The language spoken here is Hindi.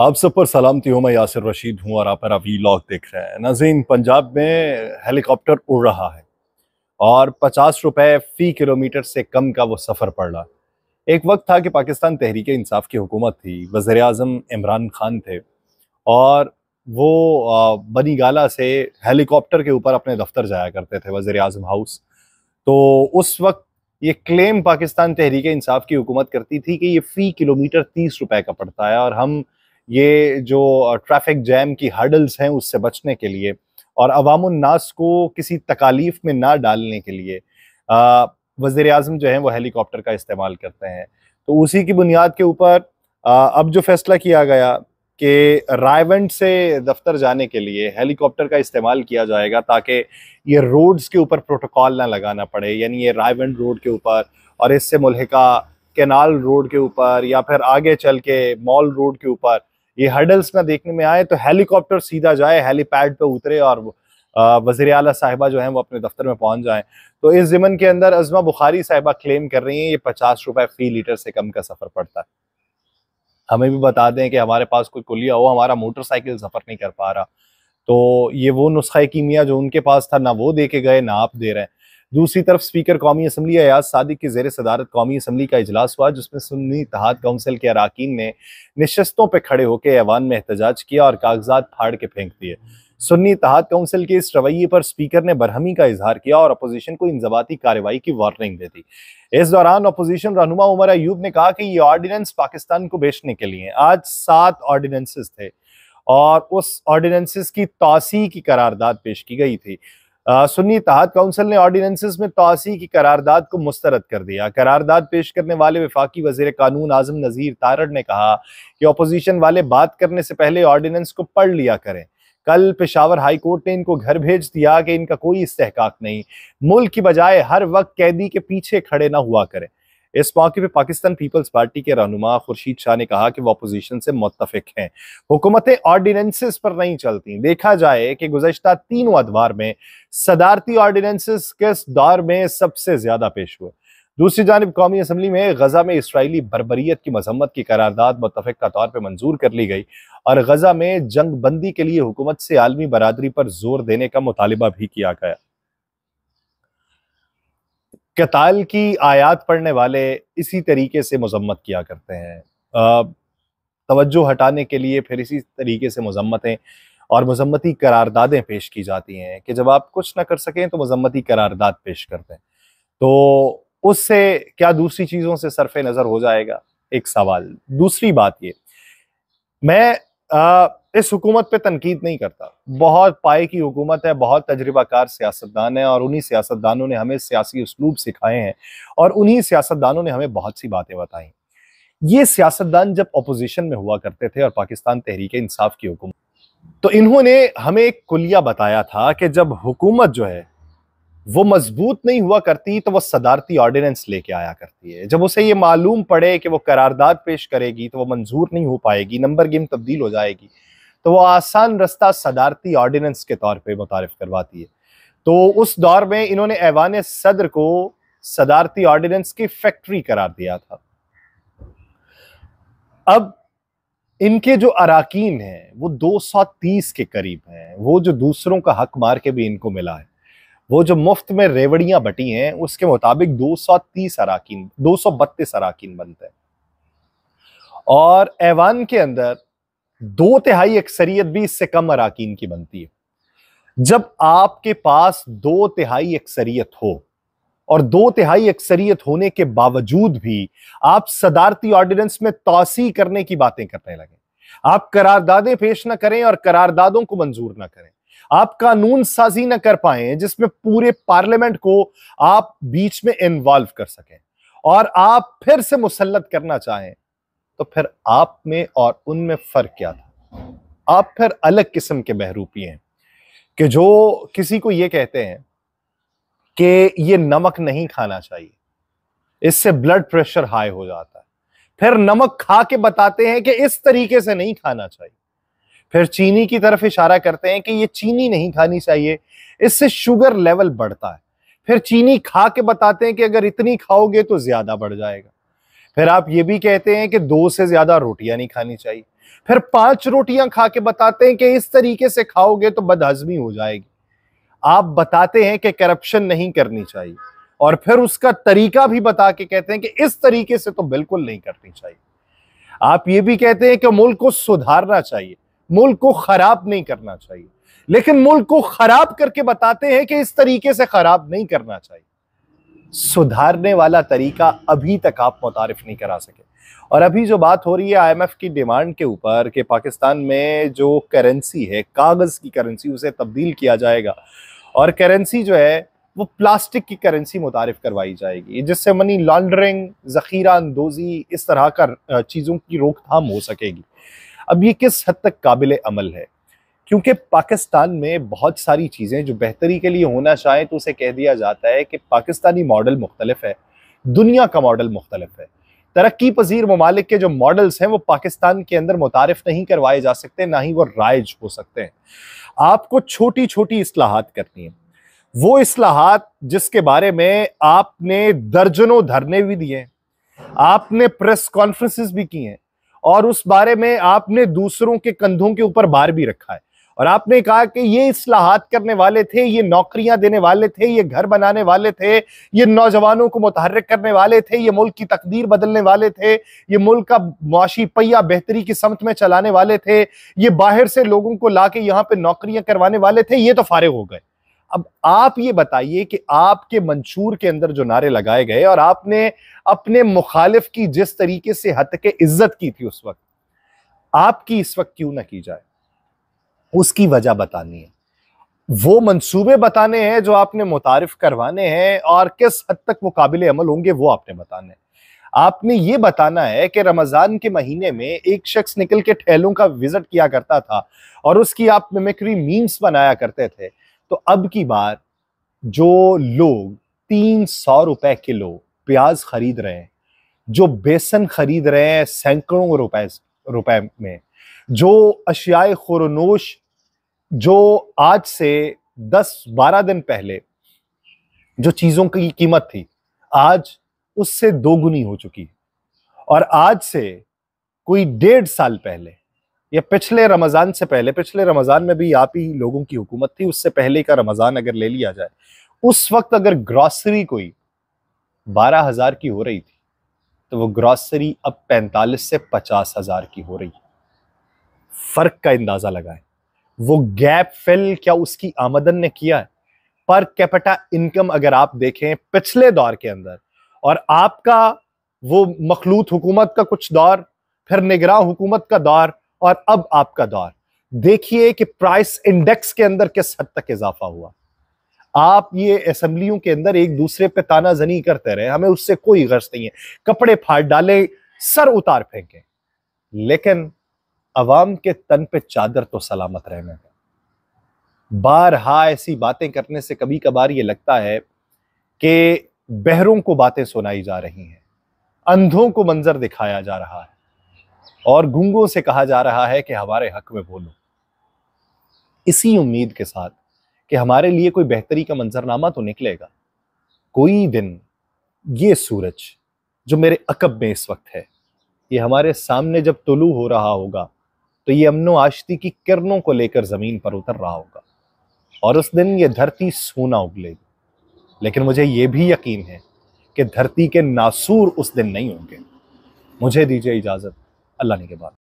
आप सब पर सलामती हो मैं यासिर रशीद हूँ और आप मेरा वी लॉग देख रहे हैं नज़ीन पंजाब में हेलीकॉप्टर उड़ रहा है और पचास रुपये फ़ी किलोमीटर से कम का वो सफ़र पड़ रहा एक वक्त था कि पाकिस्तान तहरीक इंसाफ की हुकूमत थी वज़र अजम इमरान खान थे और वो बनी गाला से हेलीकॉप्टर के ऊपर अपने दफ्तर जाया करते थे वज़र अजम हाउस तो उस वक्त ये क्लेम पाकिस्तान तहरीक इंसाफ की हुकूमत करती थी कि ये फ़ी किलोमीटर तीस रुपए का पड़ता है और हम ये जो ट्रैफिक जैम की हर्डल्स हैं उससे बचने के लिए और अवामनास को किसी तकालीफ में ना डालने के लिए वजे अजम जो है वो हेलीकॉप्टर का इस्तेमाल करते हैं तो उसी की बुनियाद के ऊपर अब जो फैसला किया गया कि रायवंड से दफ्तर जाने के लिए हेलीकॉप्टर का इस्तेमाल किया जाएगा ताकि ये रोड्स के ऊपर प्रोटोकॉल ना लगाना पड़े यानी ये रायवंड रोड के ऊपर और इससे मुलहका केनाल रोड के ऊपर या फिर आगे चल के मॉल रोड के ऊपर ये हर्डल्स ना देखने में आए तो हेलीकॉप्टर सीधा जाए हेलीपैड पे उतरे और वजीर अला साहिबा जो है वो अपने दफ्तर में पहुंच जाए तो इस जिमन के अंदर अजमा बुखारी साहिबा क्लेम कर रही हैं ये पचास रुपए फी लीटर से कम का सफर पड़ता है हमें भी बता दें कि हमारे पास कोई कुलिया हो हमारा मोटरसाइकिल सफर नहीं कर पा रहा तो ये वो नुस्खा कीमिया जो उनके पास था ना वो दे के गए ना आप दे रहे हैं दूसरी तरफ स्पीकर कौमी असम्बली अयाज सादिक की जेर सदारत कौमी असम्बली का अजलास हुआ जिसमें सुन्नी इतिहाद कौंसिल के अरकान ने नशस्तों पर खड़े होकर ऐवान में एहतजाज किया और कागजात फाड़ के फेंक दिए सुन्नी इतिहाद कौंसिल के इस रवैये पर स्पीकर ने बरहमी का इजहार किया और अपोजिशन को इंजबाती कार्रवाई की वार्निंग दे दी इस दौरान अपोजिशन रहनुमा उमर अयूब ने कहा कि ये ऑर्डिनेंस पाकिस्तान को बेचने के लिए आज सात ऑर्डिनेंसेस थे और उस ऑर्डिनेंसेस की तोसी की करारदाद पेश की गई थी सुन्नी इतिहाद काउंसिल ने ऑर्डिनेंसेस में तोसी की करारदाद को मुस्तरद कर दिया करारदाद पेश करने वाले विफाकी वजीर कानून आजम नज़ीर तारड़ ने कहा कि अपोजिशन वाले बात करने से पहले ऑर्डिनेंस को पढ़ लिया करें कल पेशावर हाई कोर्ट ने इनको घर भेज दिया कि इनका कोई इस्तेहकाक नहीं मुल्क की बजाय हर वक्त कैदी के पीछे खड़े ना हुआ करें इस मौके पर पाकिस्तान पीपल्स पार्टी के रहनुमा खुर्शीद शाह ने कहा कि वो अपोजिशन से मुतफिक हैं हुकूमतें ऑर्डिनेंसेस पर नहीं चलती देखा जाए कि गुजशत तीनों अदवार में सदारती ऑर्डिनेंसेस किस दौर में सबसे ज्यादा पेश हुए दूसरी जानब कौमी असम्बली में गजा में इसराइली बरबरीत की मजम्मत की करारदाद मुतफ़ का तौर पर मंजूर कर ली गई और गजा में जंग बंदी के लिए हुकूमत से आलमी बरदरी पर जोर देने का मुतालबा भी किया गया कताल की आयात पढ़ने वाले इसी तरीके से मजम्मत किया करते हैं तवज्जो हटाने के लिए फिर इसी तरीके से मजम्मतें और मजम्मती करारदादें पेश की जाती हैं कि जब आप कुछ ना कर सकें तो मजम्मती करारदाद पेश करते हैं तो उससे क्या दूसरी चीज़ों से सरफ नज़र हो जाएगा एक सवाल दूसरी बात ये मैं आ, इस हुकूमत पे तनकीद नहीं करता बहुत पाए की हुकूमत है बहुत तजर्बाकार सियासतदान है और उन्हीं सियासतदानों ने हमें सियासी उसलूब सिखाए हैं और उन्हीं सियासतदानों ने हमें बहुत सी बातें बताई ये सियासतदान जब अपोजिशन में हुआ करते थे और पाकिस्तान तहरीक इंसाफ की हुकूमत तो इन्होंने हमें एक कुलिया बताया था कि जब हुकूमत जो है वो मजबूत नहीं हुआ करती तो वो सदारती ऑर्डिनेंस लेके आया करती है जब उसे ये मालूम पड़े कि वो करारदाद पेश करेगी तो वो मंजूर नहीं हो पाएगी नंबर गेम तब्दील हो जाएगी तो वो आसान रास्ता सदारती ऑर्डिनेंस के तौर पे मुतारफ करवाती है तो उस दौर में इन्होंने ऐवान सदर को सदारती ऑर्डिनेंस की फैक्ट्री करार दिया था अब इनके जो अराकीन हैं वो 230 के करीब हैं वो जो दूसरों का हक मार के भी इनको मिला है वो जो मुफ्त में रेवड़ियां बटी हैं उसके मुताबिक 230 अराकीन बत्तीस अराकीन बनते हैं और ऐवान के अंदर दो तिहाई अक्सरियत भी इससे कम अराकीन की बनती है जब आपके पास दो तिहाई अक्सरियत हो और दो तिहाई अक्सरियत होने के बावजूद भी आप सदारती ऑर्डिनेंस में तोसी करने की बातें करने लगे आप करारदादे पेश ना करें और करारदादों को मंजूर ना करें आप कानून साजी ना कर पाए जिसमें पूरे पार्लियामेंट को आप बीच में इन्वॉल्व कर सकें और आप फिर से मुसलत करना चाहें तो फिर आप में और उनमें फर्क क्या था आप फिर अलग किस्म के बहरूपी हैं कि जो किसी को ये कहते हैं कि ये नमक नहीं खाना चाहिए इससे ब्लड प्रेशर हाई हो जाता है फिर नमक खा के बताते हैं कि इस तरीके से नहीं खाना चाहिए फिर चीनी की तरफ इशारा करते हैं कि ये चीनी नहीं खानी चाहिए इससे शुगर लेवल बढ़ता है फिर चीनी खा के बताते हैं कि अगर इतनी खाओगे तो ज़्यादा बढ़ जाएगा फिर आप ये भी कहते हैं कि दो से ज़्यादा रोटियां नहीं खानी चाहिए फिर पांच रोटियां खा के बताते हैं कि इस तरीके से खाओगे तो बदहजमी हो जाएगी आप बताते हैं कि करप्शन नहीं करनी चाहिए और फिर उसका तरीका भी बता के कहते हैं कि इस तरीके से तो बिल्कुल नहीं करनी चाहिए आप ये भी कहते हैं कि मुल्क को सुधारना चाहिए मुल्क को खराब नहीं करना चाहिए लेकिन मुल्क को खराब करके बताते हैं कि इस तरीके से खराब नहीं करना चाहिए सुधारने वाला तरीका अभी तक आप मुतारफ नहीं करा सके और अभी जो बात हो रही है आईएमएफ की डिमांड के ऊपर कि पाकिस्तान में जो करेंसी है कागज़ की करेंसी उसे तब्दील किया जाएगा और करेंसी जो है वो प्लास्टिक की करेंसी मुतारफ करवाई जाएगी जिससे मनी लॉन्ड्रिंग ज़खीरा अंदोज़ी इस तरह का चीज़ों की रोकथाम हो सकेगी अब ये किस हद तक काबिल अमल है क्योंकि पाकिस्तान में बहुत सारी चीज़ें जो बेहतरी के लिए होना चाहें तो उसे कह दिया जाता है कि पाकिस्तानी मॉडल मुख्तलिफ है दुनिया का मॉडल मुख्तलिफ है तरक्की पजीर ममालिक के जो मॉडल्स हैं वो पाकिस्तान के अंदर मुतारफ नहीं करवाए जा सकते ना ही वो राइज हो सकते हैं आपको छोटी छोटी असलाहत करनी है वो असलाहत जिसके बारे में आपने दर्जनों धरने भी दिए आपने प्रेस कॉन्फ्रेंसिस भी की हैं और उस बारे में आपने दूसरों के कंधों के ऊपर भार भी रखा है और आपने कहा कि ये असलाहत करने वाले थे ये नौकरियां देने वाले थे ये घर बनाने वाले थे ये नौजवानों को मुतहरक करने वाले थे ये मुल्क की तकदीर बदलने वाले थे ये मुल्क का मुआशी पहिया बेहतरी की समत में चलाने वाले थे ये बाहर से लोगों को ला के यहाँ पे नौकरियां करवाने वाले थे ये तो फारिग हो गए अब आप ये बताइए कि आपके मंशूर के अंदर जो नारे लगाए गए और आपने अपने मुखालिफ की जिस तरीके से हत के इज्जत की थी उस वक्त आपकी इस वक्त क्यों ना की जाए उसकी वजह बतानी है वो मंसूबे बताने हैं जो आपने मुतारफ करवाने हैं और किस हद तक मुकाबले अमल होंगे वो आपने बताने हैं आपने ये बताना है कि रमज़ान के महीने में एक शख्स निकल के ठहलों का विजिट किया करता था और उसकी आप मिमिक्री मीम्स बनाया करते थे तो अब की बार जो लोग तीन सौ रुपए किलो प्याज खरीद रहे हैं जो बेसन खरीद रहे हैं सैकड़ों रुपए रुपए में जो अशियाए खुरनोश जो आज से दस बारह दिन पहले जो चीज़ों की कीमत थी आज उससे दोगुनी हो चुकी है और आज से कोई डेढ़ साल पहले ये पिछले रमज़ान से पहले पिछले रमज़ान में भी आप ही लोगों की हुकूमत थी उससे पहले का रमज़ान अगर ले लिया जाए उस वक्त अगर ग्रॉसरी कोई बारह हज़ार की हो रही थी तो वो ग्रॉसरी अब पैंतालीस से पचास हज़ार की हो रही है फ़र्क का अंदाज़ा लगाएं वो गैप फिल क्या उसकी आमदन ने किया है पर कैपिटा इनकम अगर आप देखें पिछले दौर के अंदर और आपका वो मखलूत हुकूमत का कुछ दौर फिर निगरान हुकूमत का दौर और अब आपका दौर देखिए कि प्राइस इंडेक्स के अंदर किस हद तक इजाफा हुआ आप ये असम्बलियों के अंदर एक दूसरे पे ताना जनी करते रहे हमें उससे कोई गर्ज नहीं है कपड़े फाड़ डाले सर उतार फेंके लेकिन अवाम के तन पे चादर तो सलामत रहने दें बारहा ऐसी बातें करने से कभी कभार ये लगता है कि बहरों को बातें सुनाई जा रही हैं अंधों को मंजर दिखाया जा रहा है और गुंगों से कहा जा रहा है कि हमारे हक में बोलो इसी उम्मीद के साथ कि हमारे लिए कोई बेहतरी का मंजरनामा तो निकलेगा कोई दिन ये सूरज जो मेरे अकब में इस वक्त है ये हमारे सामने जब तुलू हो रहा होगा तो ये अमनो आश्ती की किरणों को लेकर ज़मीन पर उतर रहा होगा और उस दिन ये धरती सोना उगलेगी लेकिन मुझे ये भी यकीन है कि धरती के नासूर उस दिन नहीं होंगे मुझे दीजिए इजाज़त अल्लाह ने के बाद